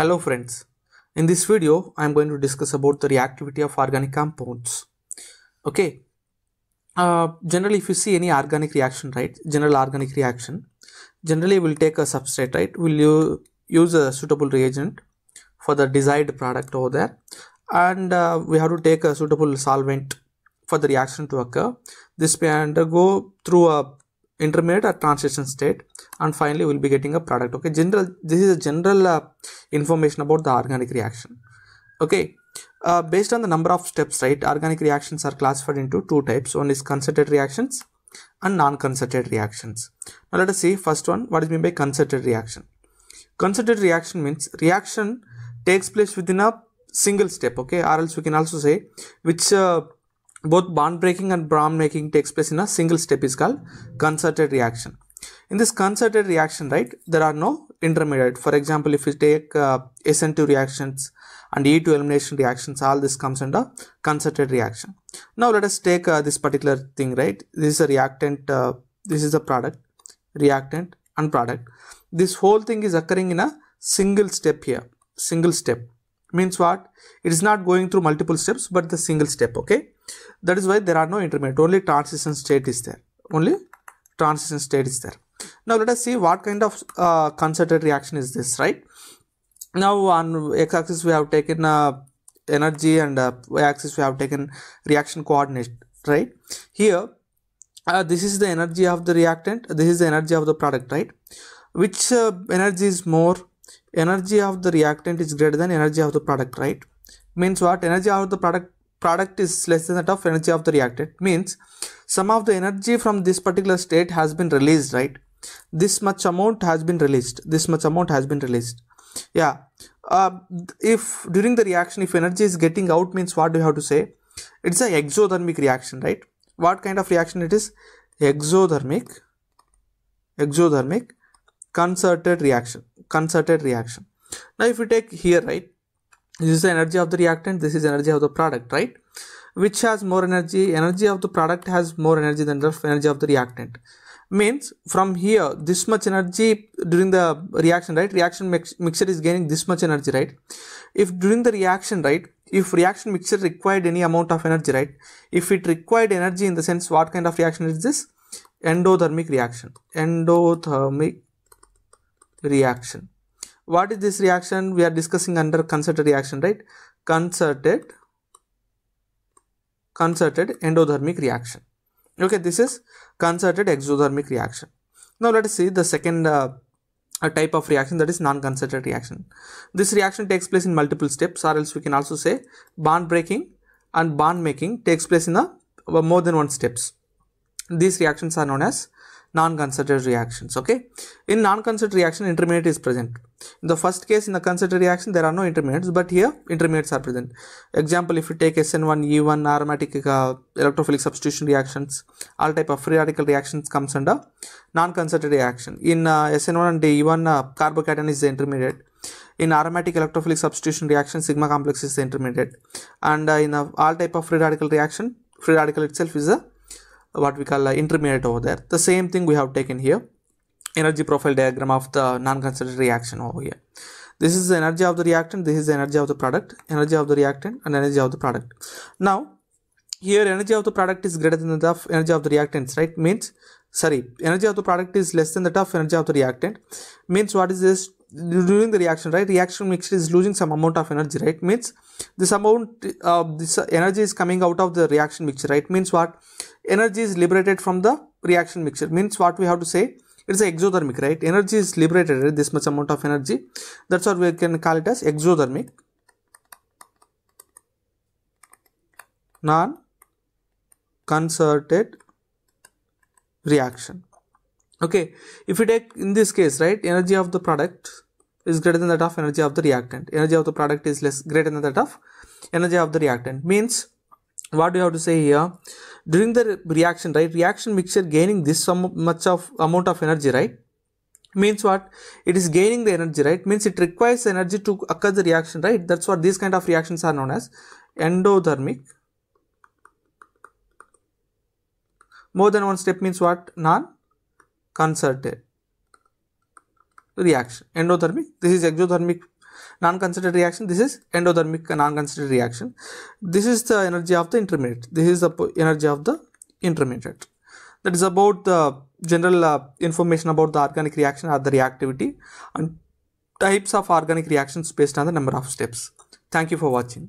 Hello friends, in this video I am going to discuss about the reactivity of organic compounds. Okay, uh, generally if you see any organic reaction right, general organic reaction, generally we'll take a substrate right, we'll use a suitable reagent for the desired product over there and uh, we have to take a suitable solvent for the reaction to occur. This may undergo through a intermediate or transition state and finally we'll be getting a product okay general this is a general uh, information about the organic reaction okay uh, based on the number of steps right organic reactions are classified into two types one is concerted reactions and non-concerted reactions now let us see first one what is meant by concerted reaction concerted reaction means reaction takes place within a single step okay or else we can also say which uh, both bond breaking and bond making takes place in a single step is called concerted reaction. In this concerted reaction, right, there are no intermediate. For example, if you take uh, SN2 reactions and E2 elimination reactions, all this comes under concerted reaction. Now let us take uh, this particular thing, right? This is a reactant, uh, this is a product, reactant and product. This whole thing is occurring in a single step here, single step means what it is not going through multiple steps but the single step okay that is why there are no intermediate only transition state is there only transition state is there now let us see what kind of uh, concerted reaction is this right now on x-axis we have taken uh, energy and uh, y-axis we have taken reaction coordinate right here uh, this is the energy of the reactant this is the energy of the product right which uh, energy is more energy of the reactant is greater than energy of the product right means what energy of the product product is less than that of energy of the reactant means some of the energy from this particular state has been released right this much amount has been released this much amount has been released yeah uh, if during the reaction if energy is getting out means what do you have to say it's an exothermic reaction right what kind of reaction it is exothermic exothermic concerted reaction concerted reaction now if you take here right this is the energy of the reactant this is energy of the product right which has more energy energy of the product has more energy than the energy of the reactant means from here this much energy during the reaction right reaction mix, mixture is gaining this much energy right if during the reaction right if reaction mixture required any amount of energy right if it required energy in the sense what kind of reaction is this endothermic reaction endothermic reaction what is this reaction we are discussing under concerted reaction right concerted concerted endothermic reaction okay this is concerted exothermic reaction now let us see the second uh, type of reaction that is non-concerted reaction this reaction takes place in multiple steps or else we can also say bond breaking and bond making takes place in a uh, more than one steps these reactions are known as non concerted reactions okay in non concerted reaction intermediate is present in the first case in the concerted reaction there are no intermediates but here intermediates are present example if you take SN1 E1 aromatic uh, electrophilic substitution reactions all type of free radical reactions comes under non concerted reaction in uh, SN1 and E1 uh, carbocation is the intermediate in aromatic electrophilic substitution reaction sigma complex is the intermediate and uh, in uh, all type of free radical reaction free radical itself is a what we call intermediate over there the same thing we have taken here energy profile diagram of the non-considered reaction over here this is the energy of the reactant this is the energy of the product energy of the reactant and energy of the product now here energy of the product is greater than the energy of the reactants right means sorry energy of the product is less than the tough energy of the reactant means what is this during the reaction right reaction mixture is losing some amount of energy right means this amount uh, this energy is coming out of the reaction mixture right means what energy is liberated from the reaction mixture means what we have to say it's exothermic right energy is liberated right? this much amount of energy that's what we can call it as exothermic non concerted reaction okay if you take in this case right energy of the product is greater than that of energy of the reactant energy of the product is less greater than that of energy of the reactant means what do you have to say here during the reaction right reaction mixture gaining this some much of amount of energy right means what it is gaining the energy right means it requires energy to occur the reaction right that's what these kind of reactions are known as endothermic more than one step means what non concerted reaction endothermic this is exothermic non-concerted reaction this is endothermic non-concerted reaction this is the energy of the intermediate this is the energy of the intermediate that is about the general uh, information about the organic reaction or the reactivity and types of organic reactions based on the number of steps thank you for watching